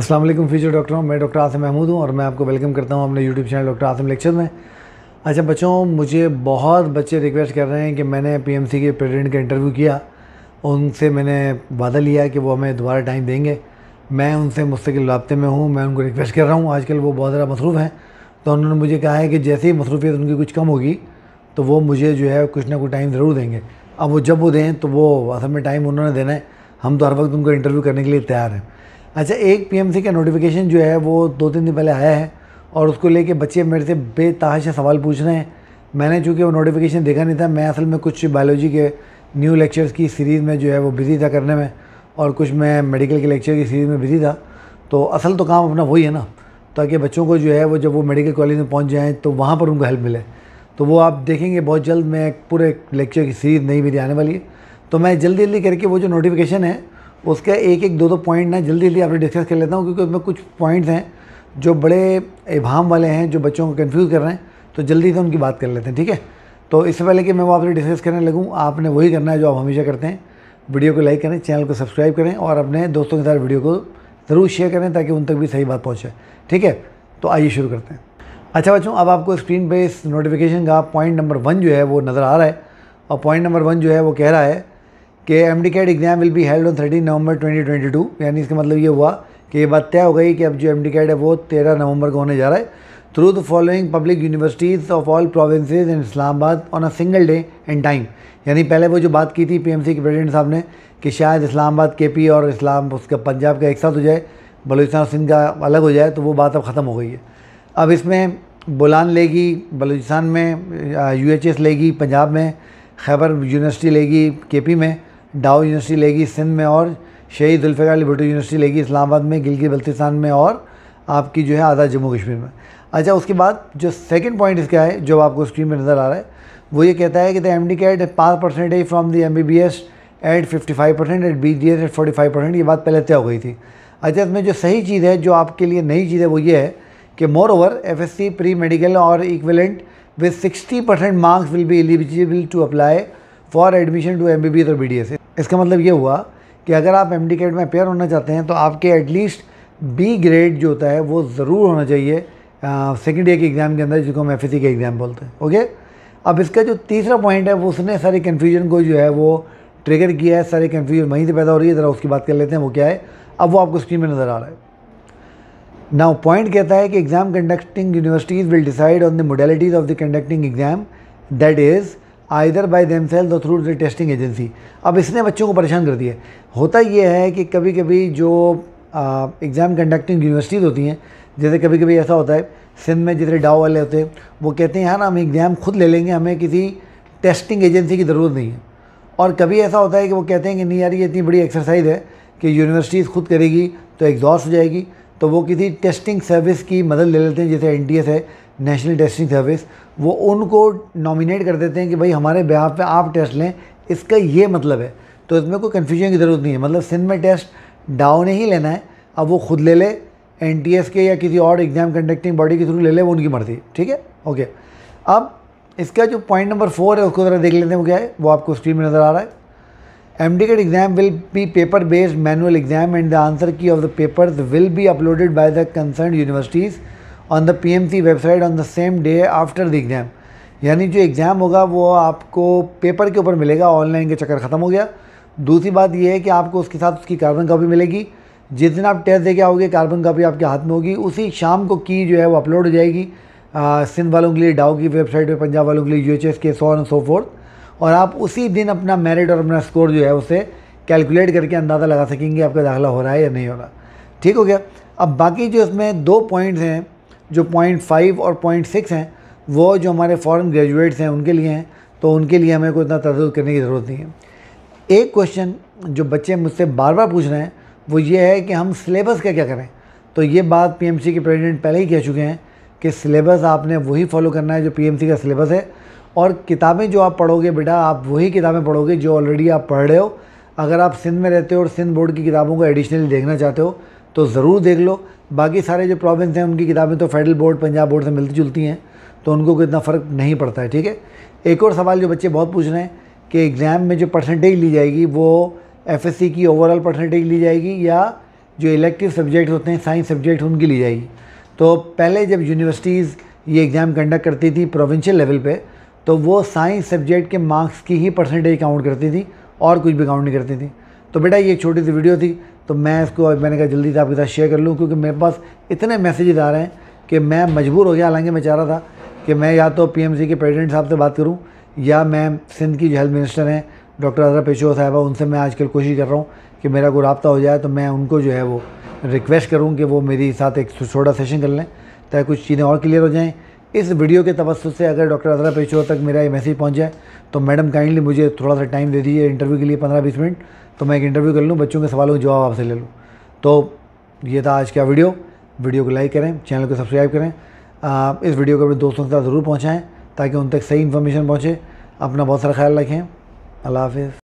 अस्सलाम वालेकुम फ्यूचर डॉक्टरों मैं डॉक्टर आसिम महमूद हूँ और मैं आपको वेलकम करता हूँ अपने YouTube channel doctor Asim lecture में अच्छा बच्चों मुझे बहुत बच्चे रिक्वेस्ट कर रहे हैं कि मैंने पीएमसी के प्रेसिडेंट का इंटरव्यू किया उनसे मैंने वादा लिया कि वो हमें दोबारा टाइम देंगे मैं उनसे मुस्तकिल रबते में हूँ मैं उनको रिक्वेस्ट कर रहा हूँ आजकल वो बहुत ज़्यादा मसरूफ़ हैं तो उन्होंने मुझे कहा है कि जैसे ही मसरूफियत उनकी कुछ कम होगी तो वो मुझे जो है कुछ ना कुछ टाइम ज़रूर देंगे अब वो जब वो दें तो वो असल में टाइम उन्होंने देना है हम तो हर वक्त उनको इंटरव्यू करने के लिए तैयार हैं अच्छा एक पीएमसी का नोटिफिकेशन जो है वो दो तीन दिन पहले आया है और उसको लेके बच्चे मेरे से बेतहाशा सवाल पूछ रहे हैं मैंने चूँकि वो नोटिफिकेशन देखा नहीं था मैं असल में कुछ बायोलॉजी के न्यू लेक्चर्स की सीरीज़ में जो है वो बिज़ी था करने में और कुछ मैं मेडिकल के लेक्चर की सीरीज़ में बिज़ी था तो असल तो काम अपना वही है ना ताकि बच्चों को जो है वो जब वो मेडिकल कॉलेज में पहुँच जाएँ तो वहाँ पर उनको हेल्प मिले तो वो आप देखेंगे बहुत जल्द मैं पूरे लेक्चर की सीरीज़ नई मेरी आने वाली है तो मैं जल्दी जल्दी करके वो जो नोटिफिकेशन है उसके एक एक दो दो पॉइंट ना जल्दी जल्दी आपने डिस्कस कर लेता हूँ क्योंकि उसमें कुछ पॉइंट्स हैं जो बड़े इबाम वाले हैं जो बच्चों को कन्फ्यूज़ कर रहे हैं तो जल्दी से उनकी बात कर लेते हैं ठीक है तो इससे पहले कि मैं वो आपसे डिस्कस करने लगूँ आपने वही करना है जो आप हमेशा करते हैं वीडियो को लाइक करें चैनल को सब्सक्राइब करें और अपने दोस्तों के साथ वीडियो को ज़रूर शेयर करें ताकि उन तक भी सही बात पहुँचे ठीक है तो आइए शुरू करते हैं अच्छा बच्चों अब आपको स्क्रीन पर इस नोटिफिकेशन का पॉइंट नंबर वन जो है वो नज़र आ रहा है और पॉइंट नंबर वन जो है वो कह रहा है कि M D CAT exam will be held on thirteen November 2022 यानी इसका मतलब ये हुआ कि ये बात तय हो गई कि अब जो एम डी कैट है वो तेरह नवंबर को होने जा रहा है through the following public universities of all provinces in Islamabad on a single day and time यानी पहले वो जो बात की थी पीएमसी के प्रेसिडेंट साहब ने कि शायद इस्लामाबाद पी और इस्लाम उसका पंजाब का एक साथ हो जाए बलोचिस्तान सिंध का अलग हो जाए तो वो बात अब ख़त्म हो गई है अब इसमें बुलान लेगी बलोचिस्तान में यू एच एस लेगी पंजाब में खैबर यूनिवर्सिटी लेगी के पी में डाओ यूनिवर्सिटी लेगी सिंध में और शहीद जुल्फ़िकार अली भुट्टो यूनिवर्सिटी लेगी इस्लामाबाद में गिलगित बल्तिस्तान में और आपकी जो है आज़ाद जम्मू कश्मीर में अच्छा उसके बाद जो सेकंड पॉइंट इसका है जो आपको स्क्रीन में नज़र आ रहा है वो ये कहता है कि the M D CAT at पाँच percentage from the M B B S at fifty five percent at B D S at forty five percent ये बात पहले तय हो गई थी अच्छा इसमें जो सही चीज़ है जो आपके लिए नई चीज़ है वो ये है कि moreover F S C pre medical और equivalent with sixty percent marks will be eligible to apply for admission to M B B S और बी डी एस इसका मतलब ये हुआ कि अगर आप एम डी में अपेयर होना चाहते हैं तो आपके एटलीस्ट बी ग्रेड जो होता है वो ज़रूर होना चाहिए सेकेंड ईयर के एग्ज़ाम के अंदर जिसको हम एफ के एग्ज़ाम बोलते हैं ओके अब इसका जो तीसरा पॉइंट है वो उसने सारे कन्फ्यूजन को जो है वो ट्रिगर किया है सारे कन्फ्यूजन वहीं से पैदा हो रही है ज़रा उसकी बात कर लेते हैं वो क्या है अब वो आपको स्क्रीन में नज़र आ रहा है नाउ पॉइंट कहता है कि exam conducting universities will decide on the modalities of the conducting exam that is either by themselves और थ्रू द टेस्टिंग एजेंसी अब इसने बच्चों को परेशान कर दिया होता यह है कि कभी कभी जो एग्ज़ाम कंडक्टिंग यूनिवर्सिटीज़ होती हैं जैसे कभी कभी ऐसा होता है सिंध में जितने डाओ वाले होते हैं वो कहते हैं यार हम एग्ज़ाम खुद ले लेंगे हमें किसी टेस्टिंग एजेंसी की ज़रूरत नहीं है और कभी ऐसा होता है कि वो कहते हैं कि नहीं यार ये इतनी बड़ी एक्सरसाइज है कि यूनिवर्सिटीज़ खुद करेगी तो एग्जॉस्ट हो जाएगी तो वो किसी टेस्टिंग सर्विस की मदद ले लेते हैं जैसे एन है नेशनल टेस्टिंग सर्विस वो उनको नॉमिनेट कर देते हैं कि भाई हमारे ब्याह पे आप टेस्ट लें इसका ये मतलब है तो इसमें कोई कन्फ्यूजन की ज़रूरत नहीं है मतलब सिंध में टेस्ट डाओ ने ही लेना है अब वो खुद ले ले एन के या किसी और एग्ज़ाम कंडक्टिंग बॉडी के थ्रू ले ले वो उनकी मर्ज़ी ठीक है ओके अब इसका जो पॉइंट नंबर फोर है उसको ज़रा देख लेते हैं वो क्या है वो आपको स्क्रीन में नज़र आ रहा है MDCAT exam will be paper based manual exam and the answer key of will be uploaded be the concern universities on the P M C website on the same day after the exam यानी जो exam होगा वो आपको paper के ऊपर मिलेगा online के चक्कर ख़त्म हो गया दूसरी बात ये है कि आपको उसके साथ उसकी कार्बन कापी मिलेगी जिस दिन आप टेस्ट दे के आओगे कार्बन कापी आपके हाथ में होगी उसी शाम को की जो है वो अपलोड हो जाएगी सिंध वालों के लिए डाओ की वेबसाइट पर पंजाब वालों के लिए यू एच एस के सो ऑन सो फोर्थ और आप उसी दिन अपना मेरिट और अपना स्कोर जो है उसे कैलकुलेट करके अंदाज़ा लगा सकेंगे आपका दाखिला हो रहा है या नहीं हो रहा ठीक हो गया अब बाकी जो इसमें दो पॉइंट्स हैं जो पॉइंट फाइव और पॉइंट सिक्स हैं वो जो हमारे फॉरेन ग्रेजुएट्स हैं उनके लिए हैं तो उनके लिए हमें कोई इतना तरद करने की ज़रूरत नहीं है एक क्वेश्चन जो बच्चे मुझसे बार बार पूछ रहे हैं वो ये है कि हम सिलेबस का क्या करें तो ये बात पी के प्रेजिडेंट पहले ही कह चुके हैं कि सिलेबस आपने वही फॉलो करना है जो पी का सिलेबस है और किताबें जो आप पढ़ोगे बेटा आप वही किताबें पढ़ोगे जो ऑलरेडी आप पढ़ रहे हो अगर आप सिंध में रहते हो और सिंध बोर्ड की किताबों को एडिशनली देखना चाहते हो तो ज़रूर देख लो बाकी सारे जो प्रोविंस हैं उनकी किताबें तो फेडरल बोर्ड पंजाब बोर्ड से मिलती जुलती हैं तो उनको कोई इतना फ़र्क नहीं पड़ता है ठीक है एक और सवाल जो बच्चे बहुत पूछ रहे हैं कि एग्ज़ाम में जो परसेंटेज ली जाएगी वो एफ की ओवरऑल परसेंटेज ली जाएगी या जो इलेक्टिव सब्जेक्ट होते हैं साइंस सब्जेक्ट उनकी ली जाएगी तो पहले जब यूनिवर्सिटीज़ ये एग्ज़ाम कंडक्ट करती थी प्रोविंशियल लेवल पर तो वो साइंस सब्जेक्ट के मार्क्स की ही परसेंटेज काउंट करती थी और कुछ भी काउंट नहीं करती थी तो बेटा ये छोटी सी वीडियो थी तो मैं इसको मैंने कहा जल्दी से आपके साथ शेयर कर लूँ क्योंकि मेरे पास इतने मैसेजेज आ रहे हैं कि मैं मजबूर हो गया हालांकि मैं चाह रहा था कि मैं या तो पीएमसी के प्रेसिडेंट साहब से बात करूं या मैं सिंध की जो हेल्थ मिनिस्टर हैं डॉक्टर अजरा पेशो साहब उनसे मैं आजकल कोशिश कर रहा हूँ कि मेरा कोई रबता हो जाए तो मैं उनको जो है वो रिक्वेस्ट करूँ कि वो मेरे साथ एक छोटा सेशन कर लें ताकि कुछ चीज़ें और क्लियर हो जाएँ इस वीडियो के तवस्त से अगर डॉक्टर अदरा पेशोर तक मेरा ये मैसेज पहुँच जाए तो मैडम काइंडली मुझे थोड़ा सा टाइम दे दीजिए इंटरव्यू के लिए पंद्रह बीस मिनट तो मैं एक इंटरव्यू कर लूँ बच्चों के सवालों के जवाब आपसे ले लूँ तो ये था आज का वीडियो वीडियो को लाइक करें चैनल को सब्सक्राइब करें आ, इस वीडियो को अपने दोस्तों के साथ ज़रूर पहुँचाएँ ताकि उन तक सही इन्फॉर्मेशन पहुँचे अपना बहुत सारा ख्याल रखें अल्लाह हाफिज़